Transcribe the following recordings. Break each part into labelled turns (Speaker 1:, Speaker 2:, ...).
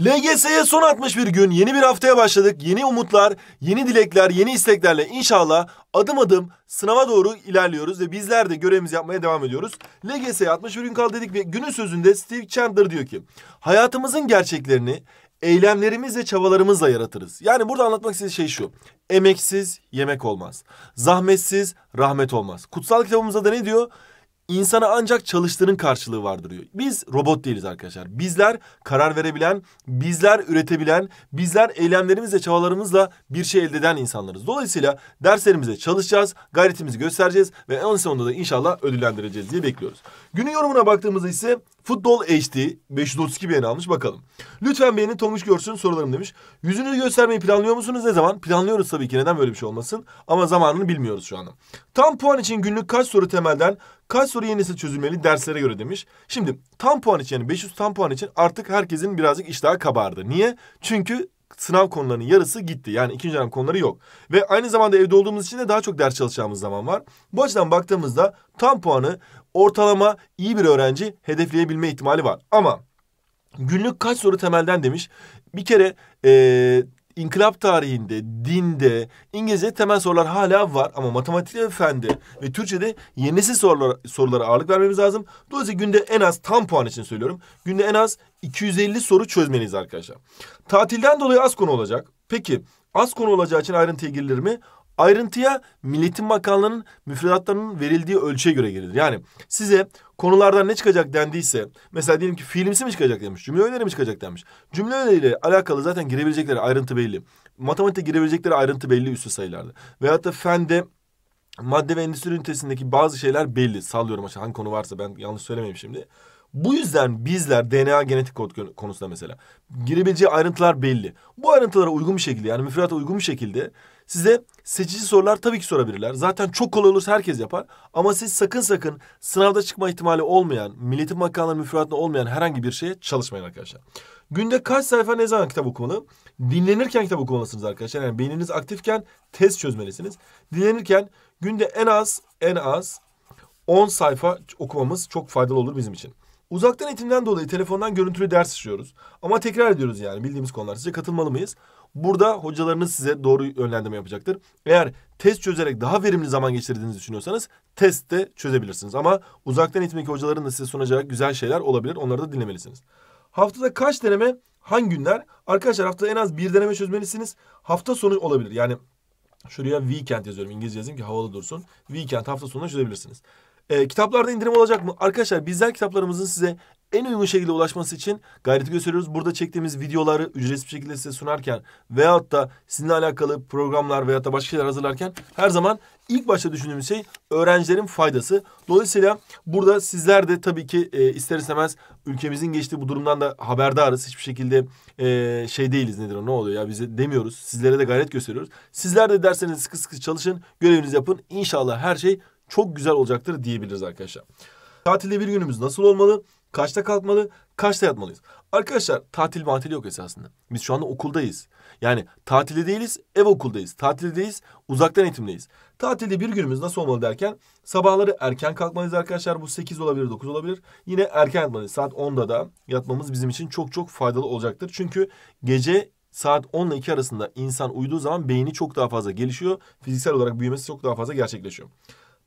Speaker 1: LGS'ye son atmış bir gün yeni bir haftaya başladık. Yeni umutlar, yeni dilekler, yeni isteklerle inşallah adım adım sınava doğru ilerliyoruz ve bizler de görevimizi yapmaya devam ediyoruz. LGS'ye 61 gün kaldı dedik ve günün sözünde Steve Chandler diyor ki hayatımızın gerçeklerini eylemlerimiz ve çabalarımızla yaratırız. Yani burada anlatmak istediğim şey şu. Emeksiz yemek olmaz. Zahmetsiz rahmet olmaz. Kutsal kitabımızda da ne diyor? insana ancak çalıştığının karşılığı vardır diyor. Biz robot değiliz arkadaşlar. Bizler karar verebilen, bizler üretebilen, bizler eylemlerimizle, çabalarımızla bir şey elde eden insanlarız. Dolayısıyla derslerimize çalışacağız, gayretimizi göstereceğiz ve en sonunda da inşallah ödüllendireceğiz diye bekliyoruz. Günün yorumuna baktığımızda ise Futbol HD 532 beğeni almış bakalım. Lütfen beğeni Tomuş görsün sorularım demiş. Yüzünü göstermeyi planlıyor musunuz ne zaman? Planlıyoruz tabii ki neden böyle bir şey olmasın. Ama zamanını bilmiyoruz şu anda. Tam puan için günlük kaç soru temelden kaç soru yenisi çözülmeli derslere göre demiş. Şimdi tam puan için yani 500 tam puan için artık herkesin birazcık iştahı kabardı. Niye? Çünkü sınav konularının yarısı gitti. Yani ikinci dönem konuları yok. Ve aynı zamanda evde olduğumuz için de daha çok ders çalışacağımız zaman var. Bu açıdan baktığımızda tam puanı ortalama iyi bir öğrenci hedefleyebilme ihtimali var. Ama günlük kaç soru temelden demiş. Bir kere ee, İnkılap tarihinde, dinde, İngilizce temel sorular hala var ama matematik ve fende ve Türkçe'de yenisi sorulara, sorulara ağırlık vermemiz lazım. Dolayısıyla günde en az tam puan için söylüyorum. Günde en az 250 soru çözmeniz arkadaşlar. Tatilden dolayı az konu olacak. Peki az konu olacağı için ayrıntıya girilir mi? Ayrıntıya Milletin Bakanlığı'nın müfredatlarının verildiği ölçüye göre gelir. Yani size konulardan ne çıkacak dendiyse mesela diyelim ki fiilimsi mi çıkacak demiş, cümle öneri mi çıkacak demiş. Cümle öneriyle alakalı zaten girebilecekleri ayrıntı belli. Matematikte girebilecekleri ayrıntı belli üstü sayılarda. Veyahut da fende madde ve endüstri ünitesindeki bazı şeyler belli. Sallıyorum aşağı hangi konu varsa ben yanlış söylemeyeyim şimdi. Bu yüzden bizler DNA genetik kod konusunda mesela girebileceği ayrıntılar belli. Bu ayrıntılara uygun bir şekilde yani müfredata uygun bir şekilde Size seçici sorular tabii ki sorabilirler. Zaten çok kolay olursa herkes yapar. Ama siz sakın sakın sınavda çıkma ihtimali olmayan, milletin makamları müfredatında olmayan herhangi bir şeye çalışmayın arkadaşlar. Günde kaç sayfa ne zaman kitap okumalı? Dinlenirken kitap okumalısınız arkadaşlar. Yani beyniniz aktifken test çözmelisiniz. Dinlenirken günde en az en az 10 sayfa okumamız çok faydalı olur bizim için. Uzaktan eğitimden dolayı telefondan görüntülü ders işliyoruz. Ama tekrar ediyoruz yani bildiğimiz konular. Size katılmalı mıyız? Burada hocalarınız size doğru yönlendirme yapacaktır. Eğer test çözerek daha verimli zaman geçirdiğinizi düşünüyorsanız test de çözebilirsiniz. Ama uzaktan eğitimdeki hocaların da size sunacağı güzel şeyler olabilir. Onları da dinlemelisiniz. Haftada kaç deneme hangi günler? Arkadaşlar haftada en az bir deneme çözmelisiniz. Hafta sonu olabilir. Yani şuraya weekend yazıyorum. İngilizce yazayım ki havalı dursun. Weekend hafta sonunda çözebilirsiniz. E, kitaplarda indirim olacak mı? Arkadaşlar bizler kitaplarımızın size en uygun şekilde ulaşması için gayreti gösteriyoruz. Burada çektiğimiz videoları ücretsiz bir şekilde size sunarken veyahut da sizinle alakalı programlar veyahut da başka şeyler hazırlarken her zaman ilk başta düşündüğümüz şey öğrencilerin faydası. Dolayısıyla burada sizler de tabii ki e, ister istemez ülkemizin geçtiği bu durumdan da haberdarız. Hiçbir şekilde e, şey değiliz nedir o ne oluyor ya bize demiyoruz. Sizlere de gayret gösteriyoruz. Sizler de derseniz sıkı sıkı çalışın, görevinizi yapın. İnşallah her şey çok güzel olacaktır diyebiliriz arkadaşlar. Tatilde bir günümüz nasıl olmalı? Kaçta kalkmalı? Kaçta yatmalıyız? Arkadaşlar tatil matil yok esasında. Biz şu anda okuldayız. Yani tatilde değiliz, ev okuldayız. Tatildeyiz, değiliz, uzaktan eğitimdeyiz. Tatilde bir günümüz nasıl olmalı derken sabahları erken kalkmalıyız arkadaşlar. Bu 8 olabilir, 9 olabilir. Yine erken yatmalıyız. Saat 10'da da yatmamız bizim için çok çok faydalı olacaktır. Çünkü gece saat 10 ile 2 arasında insan uyuduğu zaman beyni çok daha fazla gelişiyor. Fiziksel olarak büyümesi çok daha fazla gerçekleşiyor.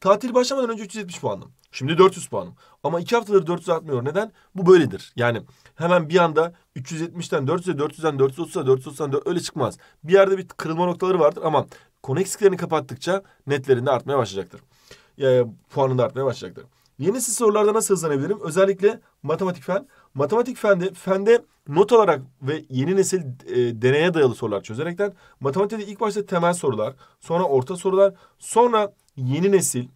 Speaker 1: Tatil başlamadan önce 370 puanım. Şimdi 400 puanım. Ama iki haftadır 400 atmıyor. Neden? Bu böyledir. Yani hemen bir anda 370'ten 400'e, 400'den 430'a, 430'dan öyle çıkmaz. Bir yerde bir kırılma noktaları vardır ama konu eksiklerini kapattıkça netlerinde artmaya başlayacaktır. Yani ee, puanında artmaya başlayacaktır. Yeni siz sorularda nasıl hızlanabilirim? Özellikle matematik fen. Matematik fende, fende not alarak ve yeni nesil e, deneye dayalı sorular çözerekten matematikte ilk başta temel sorular, sonra orta sorular, sonra yeni nesil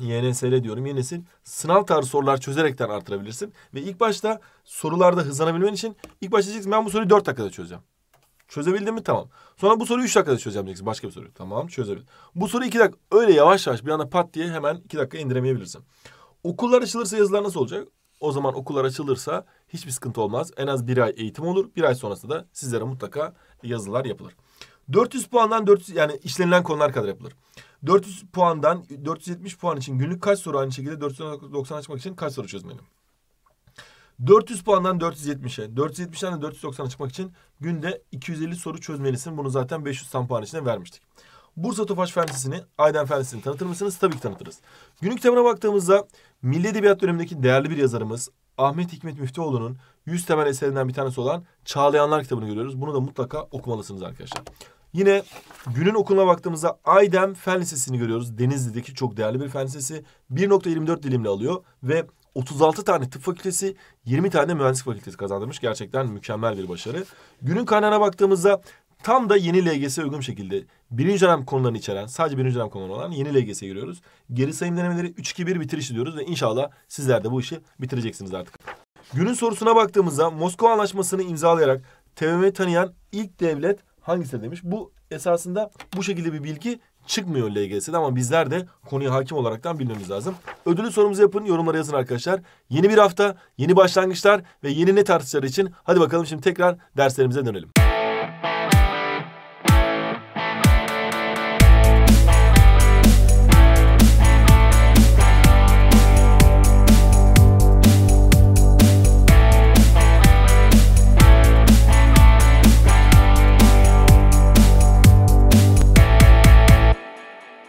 Speaker 1: YNSL diyorum. YNSL sınav tarzı sorular çözerekten artırabilirsin. Ve ilk başta sorularda hızlanabilmen için ilk başta diyeceksin ben bu soruyu 4 dakikada çözeceğim. Çözebildim mi? Tamam. Sonra bu soruyu 3 dakikada çözeceğim diyeceksin. Başka bir soru. Tamam çözebildim. Bu soruyu 2 dakika öyle yavaş yavaş bir anda pat diye hemen 2 dakika indiremeyebilirsin. Okullar açılırsa yazılar nasıl olacak? O zaman okullar açılırsa hiçbir sıkıntı olmaz. En az bir ay eğitim olur. Bir ay sonrasında da sizlere mutlaka yazılar yapılır. 400 puandan 400 yani işlenilen konular kadar yapılır. 400 puandan 470 puan için günlük kaç soru aynı şekilde 490 açmak için kaç soru çözmeliyim? 400 puandan 470'e, 470'den de 490'a çıkmak için günde 250 soru çözmelisin. Bunu zaten 500 tam puan içinde vermiştik. Bursa Tofaş Fen Aydan Ayden tanıtır mısınız? Tabii ki tanıtırız. Günlük kitabına baktığımızda Milli Edebiyat dönemindeki değerli bir yazarımız Ahmet Hikmet Müftüoğlu'nun 100 temel eserinden bir tanesi olan Çağlayanlar kitabını görüyoruz. Bunu da mutlaka okumalısınız arkadaşlar. Yine günün okuluna baktığımızda Aydem Fen Lisesi'ni görüyoruz. Denizli'deki çok değerli bir fen lisesi. 1.24 dilimle alıyor ve 36 tane tıp fakültesi, 20 tane mühendislik fakültesi kazandırmış. Gerçekten mükemmel bir başarı. Günün kaynağına baktığımızda tam da yeni LGS'e uygun şekilde birinci dönem konularını içeren, sadece birinci dönem konuları olan yeni LGSE giriyoruz. Geri sayım denemeleri 3-2-1 bitiriş diyoruz ve inşallah sizler de bu işi bitireceksiniz artık. Günün sorusuna baktığımızda Moskova Anlaşması'nı imzalayarak TBMM'i tanıyan ilk devlet Hangisi demiş? Bu esasında bu şekilde bir bilgi çıkmıyor LGS'de ama bizler de konuya hakim olaraktan bilmemiz lazım. Ödülü sorumuzu yapın, yorumlara yazın arkadaşlar. Yeni bir hafta, yeni başlangıçlar ve yeni ne tartışmalar için hadi bakalım şimdi tekrar derslerimize dönelim.